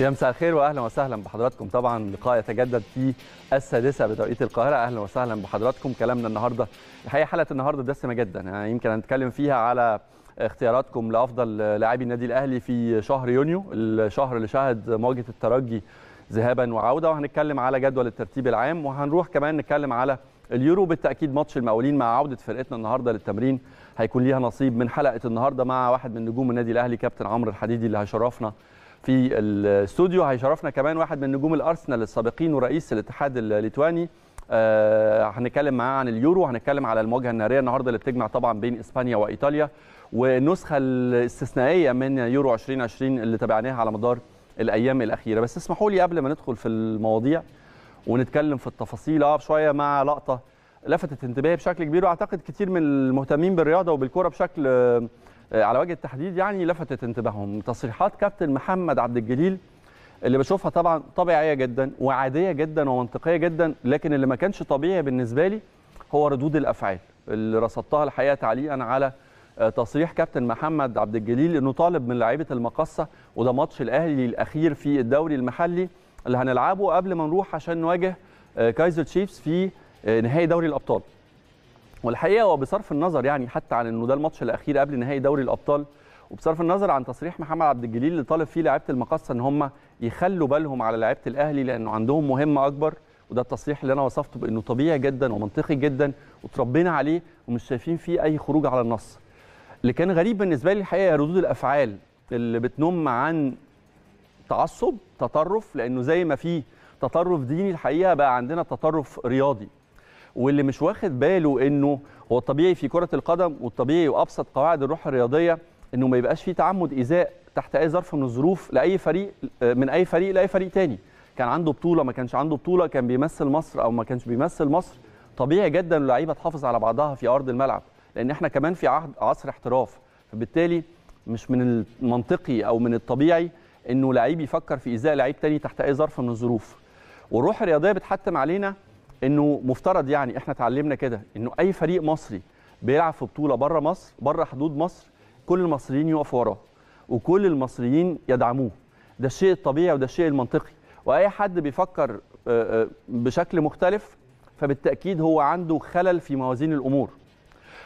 يا مساء الخير واهلا وسهلا بحضراتكم طبعا لقاء يتجدد في السادسه بتوقيت القاهره اهلا وسهلا بحضراتكم كلامنا النهارده الحقيقه حلقه النهارده دسمه جدا يعني يمكن هنتكلم فيها على اختياراتكم لافضل لاعبي النادي الاهلي في شهر يونيو الشهر اللي شهد مواجهه الترجي ذهابا وعوده وهنتكلم على جدول الترتيب العام وهنروح كمان نتكلم على اليورو بالتاكيد ماتش المقاولين مع عوده فرقتنا النهارده للتمرين هيكون ليها نصيب من حلقه النهارده مع واحد من نجوم النادي الاهلي كابتن عمرو الحديدي اللي هيشرفنا في الاستوديو هيشرفنا كمان واحد من نجوم الارسنال السابقين ورئيس الاتحاد الليتواني آه، هنتكلم معاه عن اليورو وهنتكلم على المواجهه الناريه النهارده اللي بتجمع طبعا بين اسبانيا وايطاليا والنسخه الاستثنائيه من يورو 2020 اللي تابعناها على مدار الايام الاخيره بس اسمحوا لي قبل ما ندخل في المواضيع ونتكلم في التفاصيل اه شويه مع لقطه لفتت انتباهي بشكل كبير واعتقد كتير من المهتمين بالرياضه وبالكوره بشكل آه، آه، على وجه التحديد يعني لفتت انتباههم تصريحات كابتن محمد عبد الجليل اللي بشوفها طبعا طبيعيه جدا وعاديه جدا ومنطقيه جدا لكن اللي ما كانش طبيعي بالنسبه لي هو ردود الافعال اللي رصدتها الحقيقه تعليقا على آه، تصريح كابتن محمد عبد الجليل انه طالب من لعيبه المقصه وده ماتش الاهلي الاخير في الدوري المحلي اللي هنلعبه قبل ما نروح عشان نواجه آه، كايزر تشيفز في نهائي دوري الابطال والحقيقه وبصرف النظر يعني حتى عن انه ده الماتش الاخير قبل نهائي دوري الابطال وبصرف النظر عن تصريح محمد عبد الجليل اللي طالب فيه لعيبه المقاصه ان هم يخلوا بالهم على لعيبه الاهلي لانه عندهم مهمه اكبر وده التصريح اللي انا وصفته بانه طبيعي جدا ومنطقي جدا وتربينا عليه ومش شايفين فيه اي خروج على النص اللي كان غريب بالنسبه لي الحقيقه ردود الافعال اللي بتنم عن تعصب تطرف لانه زي ما في تطرف ديني الحقيقه بقى عندنا تطرف رياضي واللي مش واخد باله انه هو الطبيعي في كره القدم والطبيعي وابسط قواعد الروح الرياضيه انه ما يبقاش في تعمد ايذاء تحت اي ظرف من الظروف لاي فريق من اي فريق لاي فريق تاني كان عنده بطوله ما كانش عنده بطوله كان بيمثل مصر او ما كانش بيمثل مصر طبيعي جدا اللعيبه تحافظ على بعضها في ارض الملعب لان احنا كمان في عهد عصر احتراف فبالتالي مش من المنطقي او من الطبيعي انه لعيب يفكر في ايذاء لعيب تاني تحت اي ظرف من الظروف والروح الرياضيه بتحتم علينا انه مفترض يعني احنا اتعلمنا كده انه اي فريق مصري بيلعب في بطوله بره مصر بره حدود مصر كل المصريين يقفوا وراه وكل المصريين يدعموه ده الشيء الطبيعي وده الشيء المنطقي واي حد بيفكر آه، آه، بشكل مختلف فبالتاكيد هو عنده خلل في موازين الامور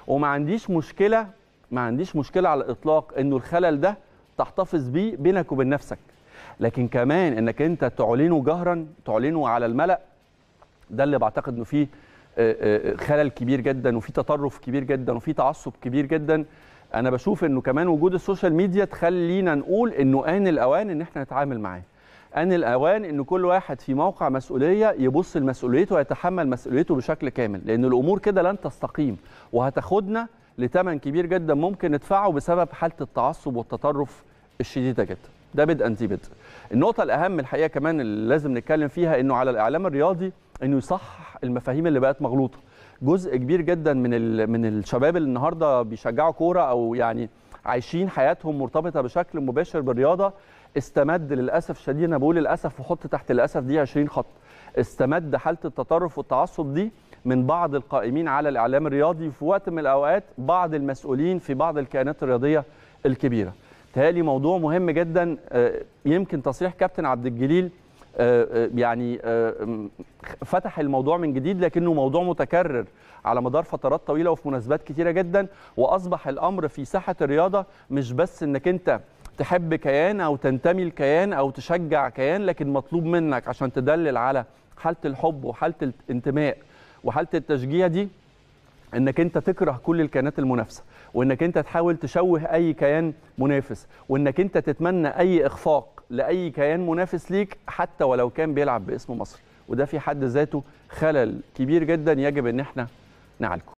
وما عنديش مشكله ما عنديش مشكله على الاطلاق انه الخلل ده تحتفظ بيه بينك وبين نفسك لكن كمان انك انت تعلنه جهرا تعلنه على الملأ ده اللي بعتقد انه فيه آه، آه، خلل كبير جدا وفي تطرف كبير جدا وفي تعصب كبير جدا انا بشوف انه كمان وجود السوشيال ميديا تخلينا نقول انه ان الاوان ان احنا نتعامل معاه ان الاوان ان كل واحد في موقع مسؤوليه يبص لمسؤوليته ويتحمل مسؤوليته بشكل كامل لان الامور كده لن تستقيم وهتاخدنا لثمن كبير جدا ممكن ندفعه بسبب حاله التعصب والتطرف الشديده جدا ده بدءا دي بدء النقطه الاهم الحقيقه كمان اللي لازم نتكلم فيها انه على الاعلام الرياضي انه يصحح المفاهيم اللي بقت مغلوطه جزء كبير جدا من من الشباب اللي النهارده بيشجعوا كوره او يعني عايشين حياتهم مرتبطه بشكل مباشر بالرياضه استمد للاسف الشديد انا بقول للاسف وحط تحت للاسف دي 20 خط استمد حاله التطرف والتعصب دي من بعض القائمين على الاعلام الرياضي في وقت من الاوقات بعض المسؤولين في بعض الكيانات الرياضيه الكبيره تهالي موضوع مهم جدا آه، يمكن تصريح كابتن عبد الجليل آه، آه، يعني آه، فتح الموضوع من جديد لكنه موضوع متكرر على مدار فترات طويله وفي مناسبات كتيره جدا واصبح الامر في ساحه الرياضه مش بس انك انت تحب كيان او تنتمي لكيان او تشجع كيان لكن مطلوب منك عشان تدلل على حاله الحب وحاله الانتماء وحاله التشجيع دي انك انت تكره كل الكيانات المنافسه وانك انت تحاول تشوه اي كيان منافس وانك انت تتمنى اي اخفاق لاي كيان منافس ليك حتى ولو كان بيلعب باسم مصر وده في حد ذاته خلل كبير جدا يجب ان احنا نعالجه